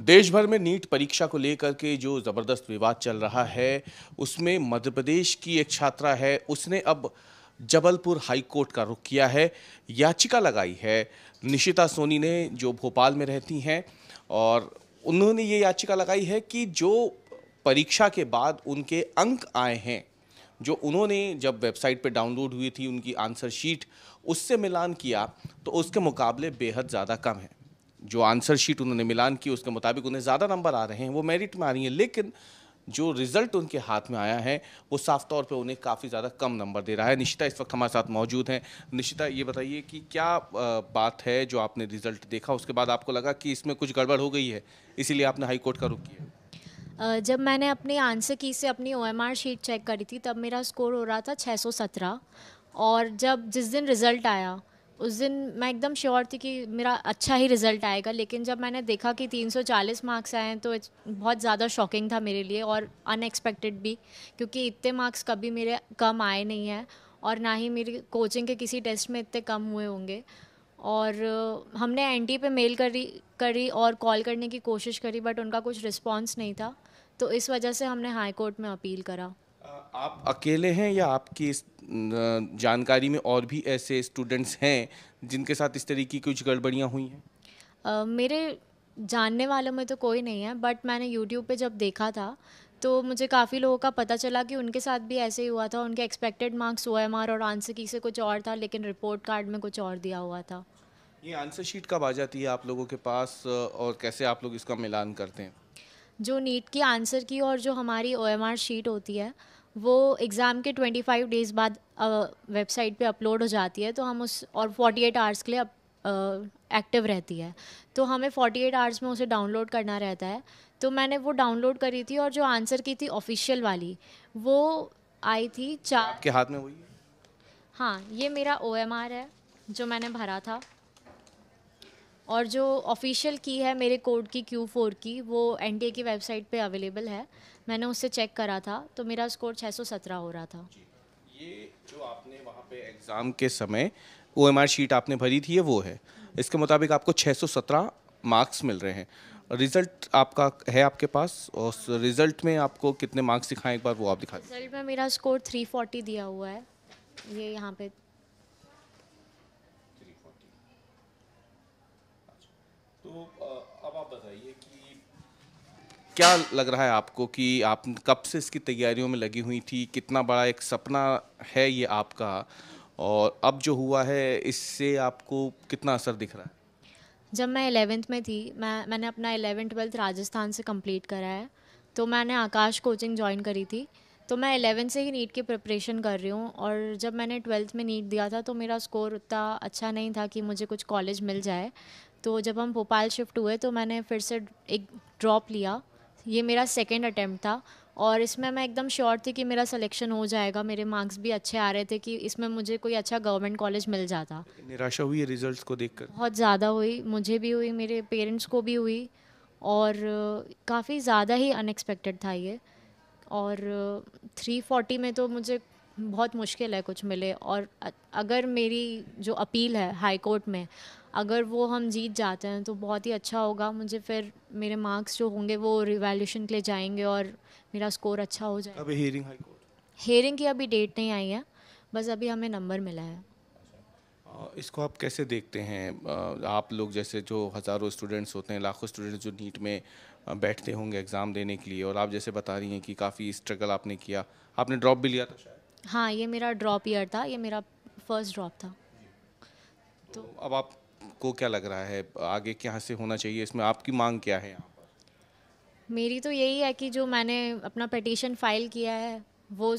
देश भर में नीट परीक्षा को लेकर के जो ज़बरदस्त विवाद चल रहा है उसमें मध्य प्रदेश की एक छात्रा है उसने अब जबलपुर हाई कोर्ट का रुख किया है याचिका लगाई है निशिता सोनी ने जो भोपाल में रहती हैं और उन्होंने ये याचिका लगाई है कि जो परीक्षा के बाद उनके अंक आए हैं जो उन्होंने जब वेबसाइट पर डाउनलोड हुई थी उनकी आंसर शीट उससे मिलान किया तो उसके मुकाबले बेहद ज़्यादा कम है जो आंसर शीट उन्होंने मिलान की उसके मुताबिक उन्हें ज़्यादा नंबर आ रहे हैं वो मेरिट में आ रही हैं लेकिन जो रिज़ल्ट उनके हाथ में आया है वो साफ तौर पे उन्हें काफ़ी ज़्यादा कम नंबर दे रहा है निशिता इस वक्त हमारे साथ मौजूद हैं निशिता ये बताइए कि क्या बात है जो आपने रिज़ल्ट देखा उसके बाद आपको लगा कि इसमें कुछ गड़बड़ हो गई है इसीलिए आपने हाईकोर्ट का रुख किया जब मैंने अपने आंसर की से अपनी ओ शीट चेक करी थी तब मेरा स्कोर हो रहा था छः और जब जिस दिन रिज़ल्ट आया उस दिन मैं एकदम श्योर थी कि मेरा अच्छा ही रिजल्ट आएगा लेकिन जब मैंने देखा कि 340 मार्क्स आए हैं तो बहुत ज़्यादा शॉकिंग था मेरे लिए और अनएक्सपेक्टेड भी क्योंकि इतने मार्क्स कभी मेरे कम आए नहीं हैं और ना ही मेरी कोचिंग के किसी टेस्ट में इतने कम हुए होंगे और uh, हमने एन टी पे मेल करी करी और कॉल करने की कोशिश करी बट उनका कुछ रिस्पॉन्स नहीं था तो इस वजह से हमने हाई कोर्ट में अपील करा आप अकेले हैं या आपकी इस जानकारी में और भी ऐसे स्टूडेंट्स हैं जिनके साथ इस तरीके की कुछ गड़बड़ियाँ हुई हैं uh, मेरे जानने वालों में तो कोई नहीं है बट मैंने यूट्यूब पे जब देखा था तो मुझे काफ़ी लोगों का पता चला कि उनके साथ भी ऐसे ही हुआ था उनके expected marks O M R और आंसर की से कुछ और था लेकिन रिपोर्ट कार्ड में कुछ और दिया हुआ था ये आंसर शीट कब आ जाती है आप लोगों के पास और कैसे आप लोग इसका मिलान करते हैं जो नीट की आंसर की और जो हमारी ओ एम आर शीट होती है वो एग्ज़ाम के 25 डेज़ बाद वेबसाइट पे अपलोड हो जाती है तो हम उस और 48 आवर्स के लिए एक्टिव रहती है तो हमें 48 आवर्स में उसे डाउनलोड करना रहता है तो मैंने वो डाउनलोड करी थी और जो आंसर की थी ऑफिशियल वाली वो आई थी चार के हाथ में हुई हाँ ये मेरा ओ है जो मैंने भरा था और जो ऑफिशियल की है मेरे कोड की क्यू फोर की वो एन की वेबसाइट पे अवेलेबल है मैंने उससे चेक करा था तो मेरा स्कोर 617 हो रहा था ये जो आपने वहाँ पे एग्ज़ाम के समय ओ शीट आपने भरी थी ये वो है इसके मुताबिक आपको 617 मार्क्स मिल रहे हैं रिजल्ट आपका है आपके पास और रिजल्ट में आपको कितने मार्क्स दिखाएं एक बार वो आप दिखा दें रिजल्ट में मेरा स्कोर 340 दिया हुआ है ये यहाँ पे अच्छा, तो अब आप बताइए कि क्या लग रहा है आपको कि आप कब से इसकी तैयारियों में लगी हुई थी कितना बड़ा एक सपना है ये आपका और अब जो हुआ है इससे आपको कितना असर दिख रहा है जब मैं एलेवेंथ में थी मैं मैंने अपना एलेवन ट्वेल्थ राजस्थान से कंप्लीट करा है तो मैंने आकाश कोचिंग ज्वाइन करी थी तो मैं एलेवन से ही नीट की प्रिपरेशन कर रही हूँ और जब मैंने ट्वेल्थ में नीट दिया था तो मेरा स्कोर उतना अच्छा नहीं था कि मुझे कुछ कॉलेज मिल जाए तो जब हम भोपाल शिफ्ट हुए तो मैंने फिर से एक ड्रॉप लिया ये मेरा सेकेंड अटैम्प्ट था और इसमें मैं एकदम श्योर थी कि मेरा सिलेक्शन हो जाएगा मेरे मार्क्स भी अच्छे आ रहे थे कि इसमें मुझे कोई अच्छा गवर्नमेंट कॉलेज मिल जाता निराशा हुई रिजल्ट को कर बहुत ज़्यादा हुई मुझे भी हुई मेरे पेरेंट्स को भी हुई और काफ़ी ज़्यादा ही अनएक्सपेक्टेड था ये और थ्री फोर्टी में तो मुझे बहुत मुश्किल है कुछ मिले और अगर मेरी जो अपील है हाई कोर्ट में अगर वो हम जीत जाते हैं तो बहुत ही अच्छा होगा मुझे फिर मेरे मार्क्स जो होंगे वो रिवॉल्यूशन के लिए जाएंगे और मेरा स्कोर अच्छा हो जाएगा अभी हियरिंग हाई कोर्ट हियरिंग की अभी डेट नहीं आई है बस अभी हमें नंबर मिला है अच्छा। इसको आप कैसे देखते हैं आप लोग जैसे जो हज़ारों स्टूडेंट्स होते हैं लाखों स्टूडेंट्स जो नीट में बैठते होंगे एग्ज़ाम देने के लिए और आप जैसे बता रही हैं कि काफ़ी स्ट्रगल आपने किया आपने ड्रॉप भी लिया था शायद हाँ ये मेरा ड्रॉप ईयर था ये मेरा फर्स्ट ड्रॉप था तो अब आप को क्या लग रहा है आगे क्या से होना चाहिए इसमें आपकी मांग क्या है यहाँ मेरी तो यही है कि जो मैंने अपना पटिशन फाइल किया है वो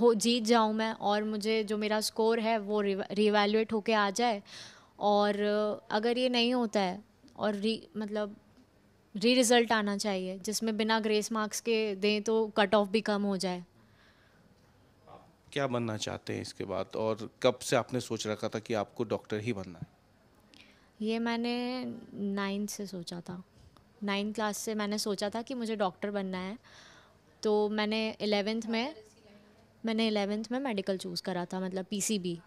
हो जीत जाऊँ मैं और मुझे जो मेरा स्कोर है वो रिवेलुएट होके आ जाए और अगर ये नहीं होता है और री मतलब री रिज़ल्ट आना चाहिए जिसमें बिना ग्रेस मार्क्स के दें तो कट ऑफ भी कम हो जाए क्या बनना चाहते हैं इसके बाद और कब से आपने सोच रखा था कि आपको डॉक्टर ही बनना है ये मैंने नाइन्थ से सोचा था नाइन्थ क्लास से मैंने सोचा था कि मुझे डॉक्टर बनना है तो मैंने एलेवेंथ में मैंने एलेवेंथ में मेडिकल चूज़ करा था मतलब पीसीबी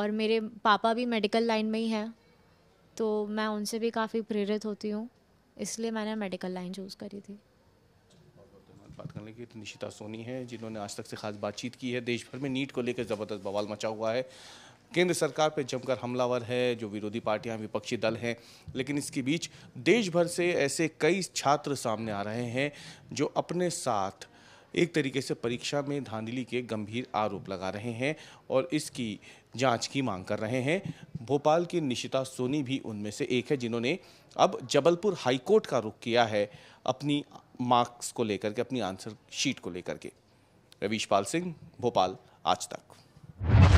और मेरे पापा भी मेडिकल लाइन में ही हैं तो मैं उनसे भी काफ़ी प्रेरित होती हूँ इसलिए मैंने मेडिकल लाइन चूज़ करी थी बात करने की तो निशिता सोनी है जिन्होंने आज तक से खास बातचीत की है देश भर में नीट को लेकर ज़बरदस्त बवाल मचा हुआ है केंद्र सरकार पर जमकर हमलावर है जो विरोधी पार्टियां विपक्षी दल हैं लेकिन इसके बीच देश भर से ऐसे कई छात्र सामने आ रहे हैं जो अपने साथ एक तरीके से परीक्षा में धांधली के गंभीर आरोप लगा रहे हैं और इसकी जांच की मांग कर रहे हैं भोपाल की निशिता सोनी भी उनमें से एक है जिन्होंने अब जबलपुर हाईकोर्ट का रुख किया है अपनी मार्क्स को लेकर के अपनी आंसर शीट को लेकर के रवीश पाल सिंह भोपाल आज तक